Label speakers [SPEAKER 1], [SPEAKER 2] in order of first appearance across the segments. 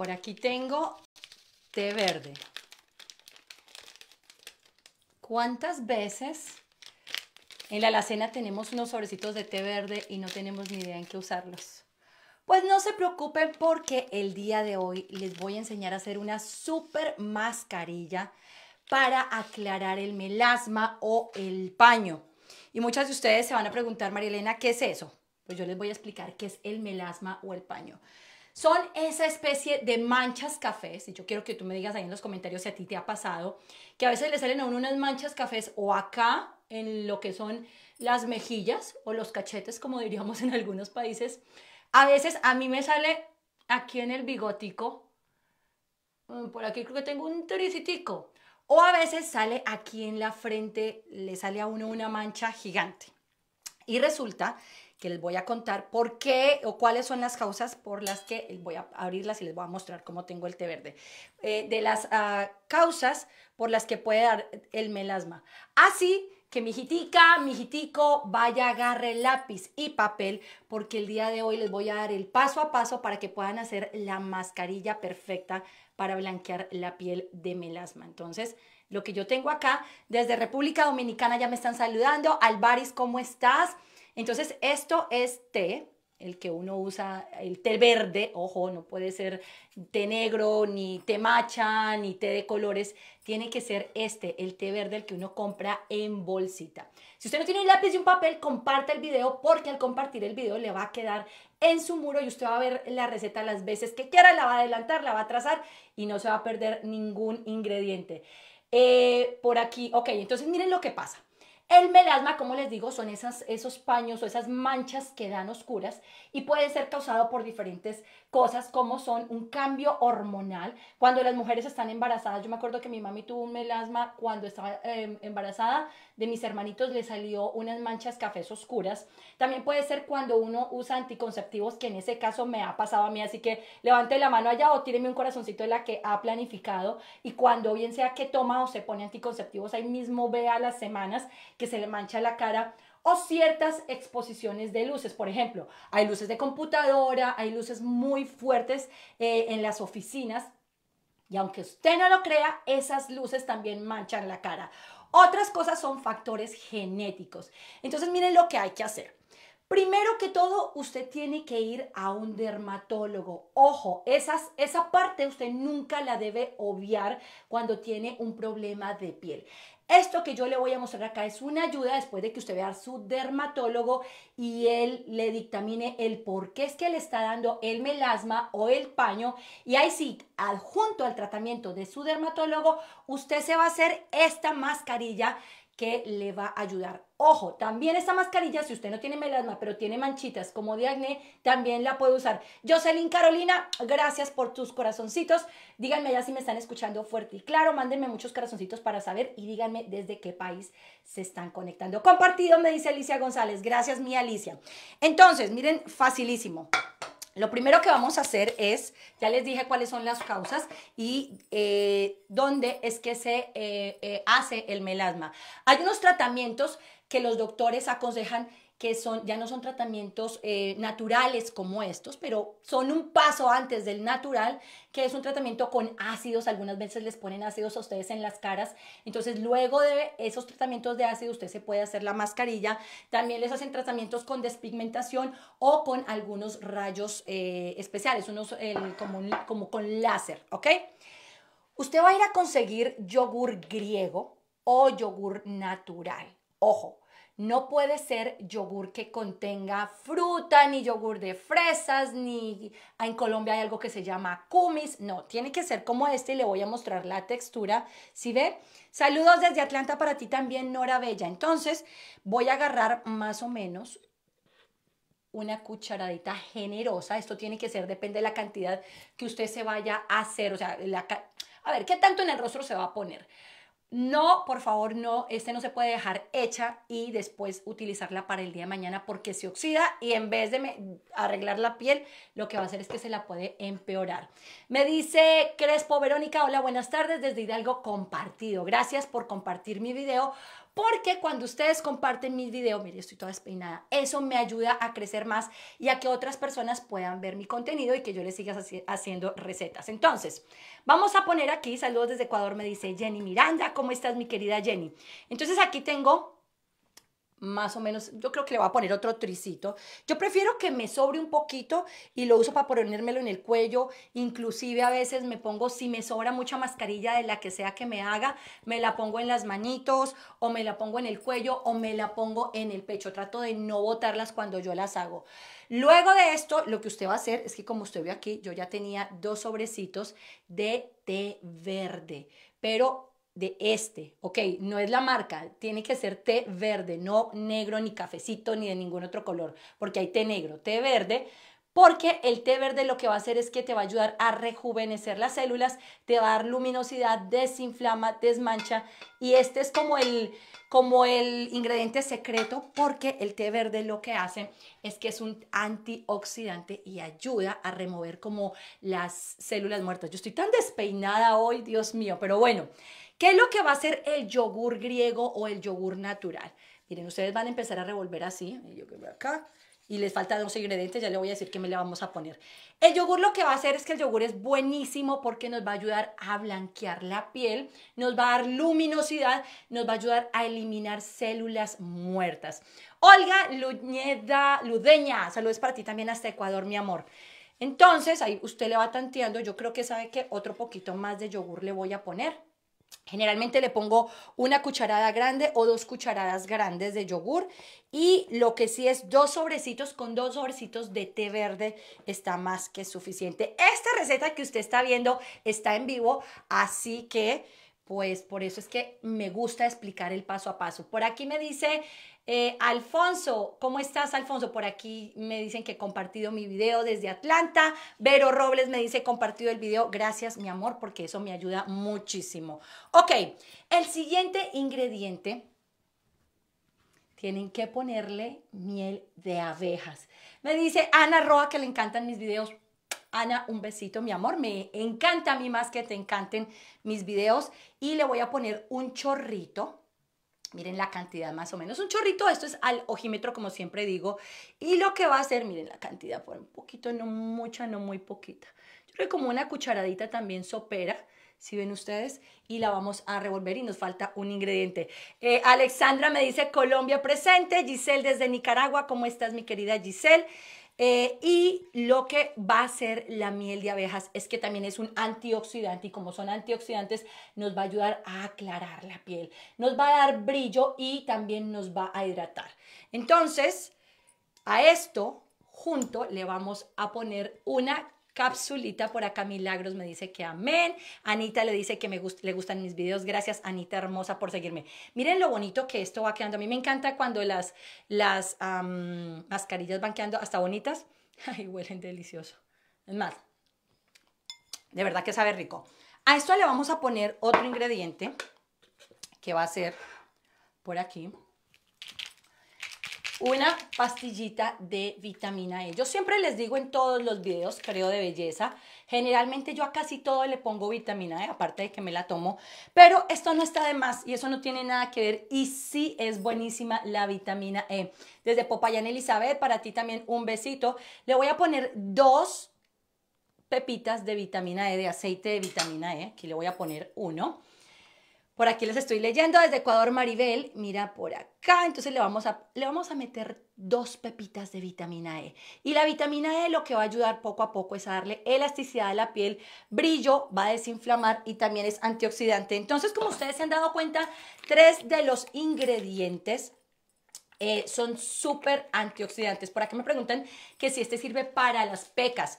[SPEAKER 1] Por aquí tengo té verde. ¿Cuántas veces en la alacena tenemos unos sobrecitos de té verde y no tenemos ni idea en qué usarlos? Pues no se preocupen porque el día de hoy les voy a enseñar a hacer una super mascarilla para aclarar el melasma o el paño. Y muchas de ustedes se van a preguntar, María Elena, ¿qué es eso? Pues yo les voy a explicar qué es el melasma o el paño son esa especie de manchas cafés, y yo quiero que tú me digas ahí en los comentarios si a ti te ha pasado, que a veces le salen a uno unas manchas cafés o acá en lo que son las mejillas o los cachetes, como diríamos en algunos países. A veces a mí me sale aquí en el bigotico, mm, por aquí creo que tengo un tricitico, o a veces sale aquí en la frente, le sale a uno una mancha gigante. Y resulta que les voy a contar por qué o cuáles son las causas por las que voy a abrirlas y les voy a mostrar cómo tengo el té verde. Eh, de las ah, causas por las que puede dar el melasma. Así que mi mijitico, mi vaya, agarre lápiz y papel, porque el día de hoy les voy a dar el paso a paso para que puedan hacer la mascarilla perfecta para blanquear la piel de melasma. Entonces, lo que yo tengo acá, desde República Dominicana ya me están saludando. Alvaris, ¿cómo estás? Entonces, esto es té, el que uno usa, el té verde, ojo, no puede ser té negro, ni té macha, ni té de colores, tiene que ser este, el té verde, el que uno compra en bolsita. Si usted no tiene un lápiz y un papel, comparte el video, porque al compartir el video le va a quedar en su muro y usted va a ver la receta las veces que quiera, la va a adelantar, la va a trazar y no se va a perder ningún ingrediente. Eh, por aquí, ok, entonces miren lo que pasa. El melasma, como les digo, son esas, esos paños o esas manchas que dan oscuras y puede ser causado por diferentes cosas como son un cambio hormonal. Cuando las mujeres están embarazadas, yo me acuerdo que mi mami tuvo un melasma cuando estaba em, embarazada, de mis hermanitos le salió unas manchas cafés oscuras. También puede ser cuando uno usa anticonceptivos, que en ese caso me ha pasado a mí, así que levante la mano allá o tíreme un corazoncito de la que ha planificado. Y cuando bien sea que toma o se pone anticonceptivos, ahí mismo vea las semanas que se le mancha la cara o ciertas exposiciones de luces. Por ejemplo, hay luces de computadora, hay luces muy fuertes eh, en las oficinas y aunque usted no lo crea, esas luces también manchan la cara. Otras cosas son factores genéticos. Entonces miren lo que hay que hacer. Primero que todo, usted tiene que ir a un dermatólogo. Ojo, esa parte usted nunca la debe obviar cuando tiene un problema de piel. Esto que yo le voy a mostrar acá es una ayuda después de que usted vea a su dermatólogo y él le dictamine el por qué es que le está dando el melasma o el paño. Y ahí sí, adjunto al tratamiento de su dermatólogo, usted se va a hacer esta mascarilla que le va a ayudar. Ojo, también esta mascarilla, si usted no tiene melasma, pero tiene manchitas como de acné, también la puede usar. Jocelyn Carolina, gracias por tus corazoncitos. Díganme ya si me están escuchando fuerte y claro. Mándenme muchos corazoncitos para saber y díganme desde qué país se están conectando. Compartido, me dice Alicia González. Gracias, mi Alicia. Entonces, miren, facilísimo. Lo primero que vamos a hacer es, ya les dije cuáles son las causas y eh, dónde es que se eh, eh, hace el melasma. Hay unos tratamientos que los doctores aconsejan que son, ya no son tratamientos eh, naturales como estos, pero son un paso antes del natural, que es un tratamiento con ácidos, algunas veces les ponen ácidos a ustedes en las caras, entonces luego de esos tratamientos de ácido usted se puede hacer la mascarilla, también les hacen tratamientos con despigmentación o con algunos rayos eh, especiales, como, como con láser, ¿ok? Usted va a ir a conseguir yogur griego o yogur natural, ojo, no puede ser yogur que contenga fruta, ni yogur de fresas, ni en Colombia hay algo que se llama kumis. No, tiene que ser como este y le voy a mostrar la textura. si ve? Saludos desde Atlanta para ti también, Nora Bella. Entonces, voy a agarrar más o menos una cucharadita generosa. Esto tiene que ser, depende de la cantidad que usted se vaya a hacer. O sea, a ver, ¿qué tanto en el rostro se va a poner? No, por favor, no. Este no se puede dejar hecha y después utilizarla para el día de mañana porque se oxida y en vez de arreglar la piel, lo que va a hacer es que se la puede empeorar. Me dice Crespo Verónica, hola, buenas tardes desde Hidalgo Compartido. Gracias por compartir mi video. Porque cuando ustedes comparten mi video, mire, estoy toda despeinada, eso me ayuda a crecer más y a que otras personas puedan ver mi contenido y que yo les siga haciendo recetas. Entonces, vamos a poner aquí, saludos desde Ecuador, me dice Jenny Miranda, ¿cómo estás mi querida Jenny? Entonces aquí tengo más o menos, yo creo que le voy a poner otro tricito. Yo prefiero que me sobre un poquito y lo uso para ponérmelo en el cuello, inclusive a veces me pongo, si me sobra mucha mascarilla de la que sea que me haga, me la pongo en las manitos o me la pongo en el cuello o me la pongo en el pecho, trato de no botarlas cuando yo las hago. Luego de esto, lo que usted va a hacer es que como usted ve aquí, yo ya tenía dos sobrecitos de té verde, pero de este, ok, no es la marca, tiene que ser té verde, no negro ni cafecito ni de ningún otro color, porque hay té negro, té verde, porque el té verde lo que va a hacer es que te va a ayudar a rejuvenecer las células, te va a dar luminosidad, desinflama, desmancha y este es como el, como el ingrediente secreto porque el té verde lo que hace es que es un antioxidante y ayuda a remover como las células muertas. Yo estoy tan despeinada hoy, Dios mío, pero bueno, ¿Qué es lo que va a ser el yogur griego o el yogur natural? Miren, ustedes van a empezar a revolver así, yo que acá, y les falta dos ingredientes, ya le voy a decir qué me le vamos a poner. El yogur lo que va a hacer es que el yogur es buenísimo porque nos va a ayudar a blanquear la piel, nos va a dar luminosidad, nos va a ayudar a eliminar células muertas. Olga Luñeda, Ludeña, saludos para ti también hasta Ecuador, mi amor. Entonces, ahí usted le va tanteando, yo creo que sabe que otro poquito más de yogur le voy a poner. Generalmente le pongo una cucharada grande o dos cucharadas grandes de yogur y lo que sí es dos sobrecitos con dos sobrecitos de té verde está más que suficiente. Esta receta que usted está viendo está en vivo, así que pues por eso es que me gusta explicar el paso a paso. Por aquí me dice eh, Alfonso, ¿cómo estás, Alfonso? Por aquí me dicen que he compartido mi video desde Atlanta. Vero Robles me dice compartido el video. Gracias, mi amor, porque eso me ayuda muchísimo. Ok, el siguiente ingrediente. Tienen que ponerle miel de abejas. Me dice Ana Roa que le encantan mis videos. Ana, un besito, mi amor. Me encanta a mí más que te encanten mis videos. Y le voy a poner un chorrito Miren la cantidad más o menos, un chorrito, esto es al ojímetro como siempre digo. Y lo que va a hacer, miren la cantidad, por un poquito, no mucha, no muy poquita. Yo creo que como una cucharadita también sopera, si ven ustedes, y la vamos a revolver y nos falta un ingrediente. Eh, Alexandra me dice Colombia presente, Giselle desde Nicaragua, ¿cómo estás mi querida Giselle? Eh, y lo que va a hacer la miel de abejas es que también es un antioxidante y como son antioxidantes nos va a ayudar a aclarar la piel, nos va a dar brillo y también nos va a hidratar. Entonces, a esto junto le vamos a poner una Capsulita por acá, Milagros me dice que amén. Anita le dice que me le gustan mis videos. Gracias, Anita hermosa, por seguirme. Miren lo bonito que esto va quedando. A mí me encanta cuando las, las mascarillas van quedando hasta bonitas. Ay, huelen delicioso. Es más, de verdad que sabe rico. A esto le vamos a poner otro ingrediente que va a ser por aquí una pastillita de vitamina E. Yo siempre les digo en todos los videos, creo, de belleza, generalmente yo a casi todo le pongo vitamina E, aparte de que me la tomo, pero esto no está de más y eso no tiene nada que ver y sí es buenísima la vitamina E. Desde Popayán Elizabeth, para ti también un besito. Le voy a poner dos pepitas de vitamina E, de aceite de vitamina E, aquí le voy a poner uno. Por aquí les estoy leyendo desde Ecuador, Maribel. Mira por acá. Entonces le vamos, a, le vamos a meter dos pepitas de vitamina E. Y la vitamina E lo que va a ayudar poco a poco es a darle elasticidad a la piel, brillo, va a desinflamar y también es antioxidante. Entonces, como ustedes se han dado cuenta, tres de los ingredientes eh, son súper antioxidantes. Por aquí me preguntan que si este sirve para las pecas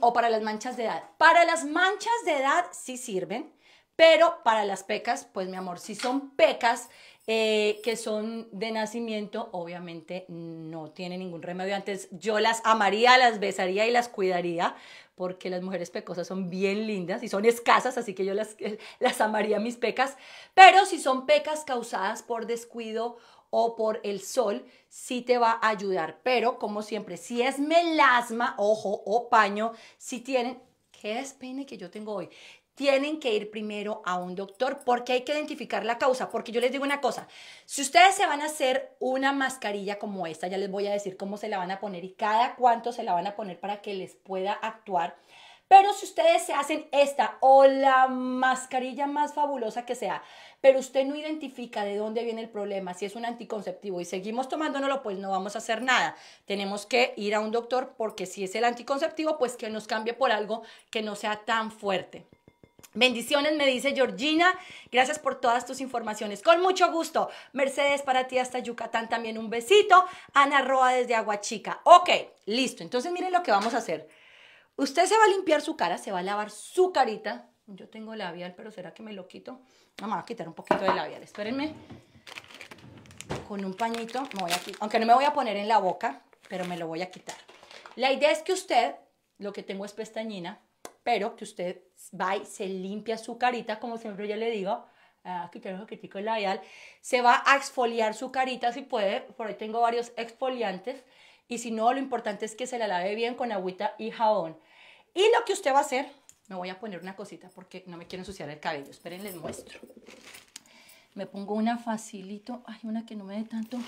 [SPEAKER 1] o para las manchas de edad. Para las manchas de edad sí sirven pero para las pecas, pues mi amor, si son pecas eh, que son de nacimiento, obviamente no tiene ningún remedio. Antes yo las amaría, las besaría y las cuidaría, porque las mujeres pecosas son bien lindas y son escasas, así que yo las, eh, las amaría mis pecas. Pero si son pecas causadas por descuido o por el sol, sí te va a ayudar. Pero como siempre, si es melasma, ojo o paño, si tienen, ¿Qué despeine que yo tengo hoy? tienen que ir primero a un doctor porque hay que identificar la causa. Porque yo les digo una cosa, si ustedes se van a hacer una mascarilla como esta, ya les voy a decir cómo se la van a poner y cada cuánto se la van a poner para que les pueda actuar, pero si ustedes se hacen esta o la mascarilla más fabulosa que sea, pero usted no identifica de dónde viene el problema, si es un anticonceptivo y seguimos tomándolo pues no vamos a hacer nada. Tenemos que ir a un doctor porque si es el anticonceptivo, pues que nos cambie por algo que no sea tan fuerte. Bendiciones, me dice Georgina. Gracias por todas tus informaciones. Con mucho gusto. Mercedes, para ti hasta Yucatán también un besito. Ana Roa desde Aguachica. Ok, listo. Entonces miren lo que vamos a hacer. Usted se va a limpiar su cara, se va a lavar su carita. Yo tengo labial, pero ¿será que me lo quito? No, a quitar un poquito de labial, espérenme. Con un pañito, me voy a quitar, aunque no me voy a poner en la boca, pero me lo voy a quitar. La idea es que usted, lo que tengo es pestañina, pero que usted va y se limpia su carita, como siempre yo le digo, aquí tengo un poquitico el labial, se va a exfoliar su carita si puede, por ahí tengo varios exfoliantes, y si no, lo importante es que se la lave bien con agüita y jabón. Y lo que usted va a hacer, me voy a poner una cosita porque no me quiero ensuciar el cabello. Esperen, les muestro. Me pongo una facilito. Hay una que no me dé tanto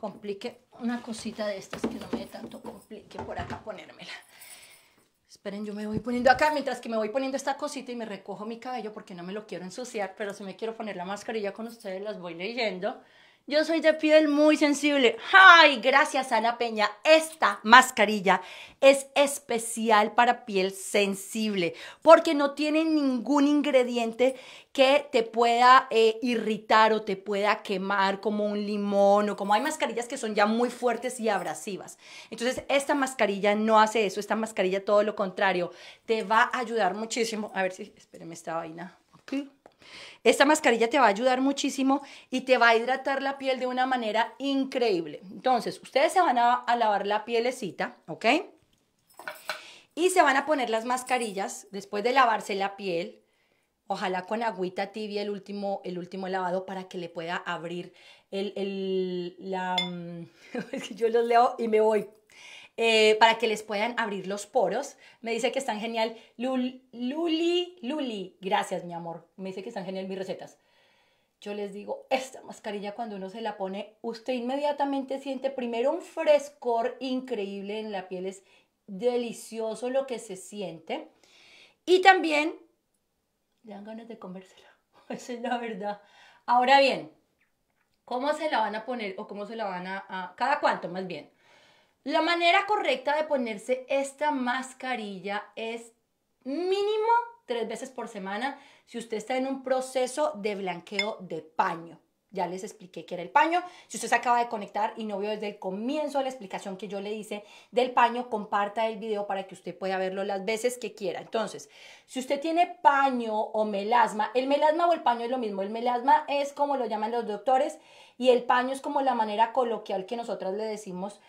[SPEAKER 1] complique. Una cosita de estas que no me dé tanto complique por acá ponérmela. Esperen, yo me voy poniendo acá mientras que me voy poniendo esta cosita y me recojo mi cabello porque no me lo quiero ensuciar, pero si me quiero poner la mascarilla con ustedes, las voy leyendo. Yo soy de piel muy sensible. ¡Ay! Gracias, Ana Peña. Esta mascarilla es especial para piel sensible porque no tiene ningún ingrediente que te pueda eh, irritar o te pueda quemar como un limón o como hay mascarillas que son ya muy fuertes y abrasivas. Entonces, esta mascarilla no hace eso. Esta mascarilla, todo lo contrario, te va a ayudar muchísimo. A ver si, espérenme esta vaina. Okay. Esta mascarilla te va a ayudar muchísimo y te va a hidratar la piel de una manera increíble. Entonces, ustedes se van a, lavar la pielecita, ¿ok? Y se van a poner las mascarillas después de lavarse la piel. Ojalá con agüita tibia el último, el último lavado para que le pueda abrir el, el la... Mm, yo los leo y me voy eh, para que les puedan abrir los poros. Me dice que están genial. luli, Luli, gracias mi amor. Me dice que están genial mis recetas. Yo les digo, esta mascarilla cuando uno se la pone, usted inmediatamente siente primero un frescor increíble en la piel. Es delicioso lo que se siente. Y también le dan ganas de comérsela. Esa es la verdad. Ahora bien, ¿cómo se la van a poner o cómo se la van a... a cada cuánto más bien? La manera correcta de ponerse esta mascarilla es mínimo tres veces por semana si usted está en un proceso de blanqueo de paño. Ya les expliqué qué era el paño. Si usted se acaba de conectar y no vio desde el comienzo la explicación que yo le hice del paño, comparta el video para que usted pueda verlo las veces que quiera. Entonces, si usted tiene paño o melasma, el melasma o el paño es lo mismo. El melasma es como lo llaman los doctores y el paño es como la manera coloquial que nosotros le decimos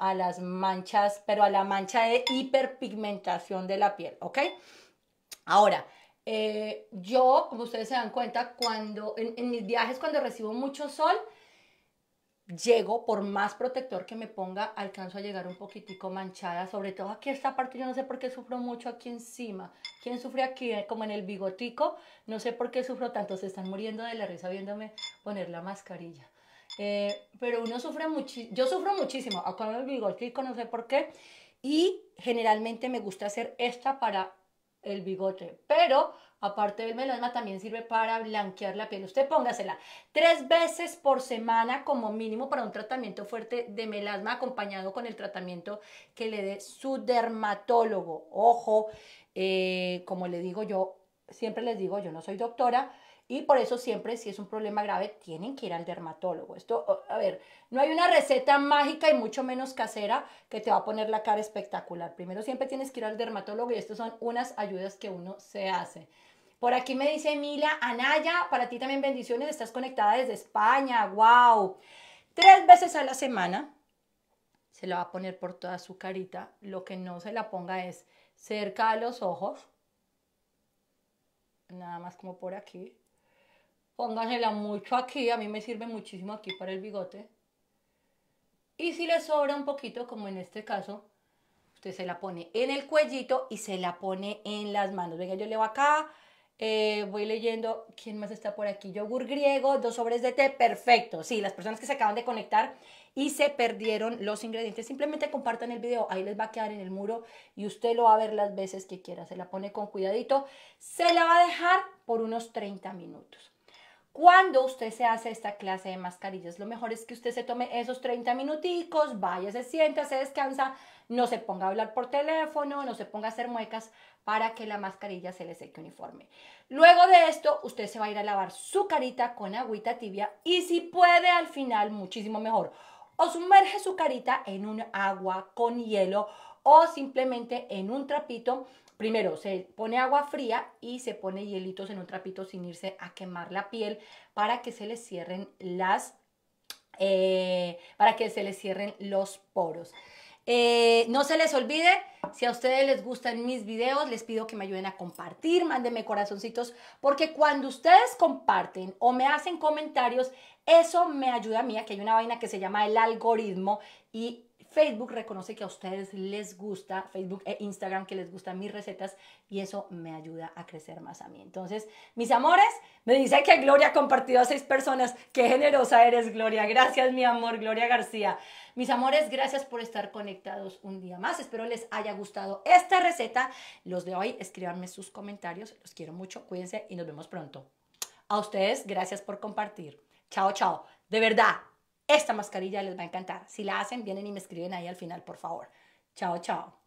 [SPEAKER 1] a, las manchas, pero a la mancha de hiperpigmentación de la piel, ¿ok? Ahora, eh, yo, como ustedes se dan cuenta, cuando en, mis viajes, cuando recibo mucho sol, llego, por más protector que me ponga, alcanzo a llegar un poquitico manchada, sobre todo aquí esta parte, yo no sé por qué sufro mucho aquí encima. quien sufre aquí? Eh, como en el bigotico, no sé por qué sufro tanto, se están muriendo de la risa viéndome poner la mascarilla. Eh, pero uno sufre muchísimo, yo sufro muchísimo, acá me bigote y no sé por qué, y generalmente me gusta hacer esta para el bigote, pero aparte del melasma también sirve para blanquear la piel. Usted póngasela tres veces por semana como mínimo para un tratamiento fuerte de melasma acompañado con el tratamiento que le dé su dermatólogo. Ojo, eh, como le digo yo, siempre les digo, yo no soy doctora, y por eso siempre, si es un problema grave, tienen que ir al dermatólogo. Esto, a ver, no hay una receta mágica y mucho menos casera que te va a poner la cara espectacular. Primero siempre tienes que ir al dermatólogo y estas son unas ayudas que uno se hace. Por aquí me dice Emilia, Anaya, para ti también bendiciones, estás conectada desde España, wow. Tres veces a la semana se la va a poner por toda su carita. Lo que no se la ponga es cerca a los ojos, nada más como por aquí, póngansela mucho aquí, a mí me sirve muchísimo aquí para el bigote. Y si le sobra un poquito, como en este caso, usted se la pone en el cuellito y se la pone en las manos. Venga, yo leo acá, eh, voy leyendo, ¿quién más está por aquí? Yogur griego, dos sobres de té, perfecto. Sí, las personas que se acaban de conectar y se perdieron los ingredientes, simplemente compartan el video, ahí les va a quedar en el muro y usted lo va a ver las veces que quiera. Se la pone con cuidadito, se la va a dejar por unos 30 minutos. Cuando usted se hace esta clase de mascarillas, lo mejor es que usted se tome esos 30 minuticos, vaya, se sienta, se descansa, no se ponga a hablar por teléfono, no se ponga a hacer muecas para que la mascarilla se le seque uniforme. Luego de esto, usted se va a ir a lavar su carita con agüita tibia y si puede al final, muchísimo mejor. O sumerge su carita en un agua con hielo o simplemente en un trapito. Primero se pone agua fría y se pone hielitos en un trapito sin irse a quemar la piel para que se les cierren las eh, para que se les cierren los poros. Eh, no se les olvide, si a ustedes les gustan mis videos, les pido que me ayuden a compartir, mándenme corazoncitos, porque cuando ustedes comparten o me hacen comentarios, eso me ayuda a mí, que hay una vaina que se llama el algoritmo y Facebook reconoce que a ustedes les gusta, Facebook e Instagram, que les gustan mis recetas y eso me ayuda a crecer más a mí. Entonces, mis amores, me dice que Gloria ha compartido a seis personas. Qué generosa eres, Gloria. Gracias, mi amor, Gloria García. Mis amores, gracias por estar conectados un día más. Espero les haya gustado esta receta. Los de hoy, escríbanme sus comentarios. Los quiero mucho, cuídense y nos vemos pronto. A ustedes, gracias por compartir. Chao, chao. De verdad, esta mascarilla les va a encantar. Si la hacen, vienen y me escriben ahí al final, por favor. Chao, chao.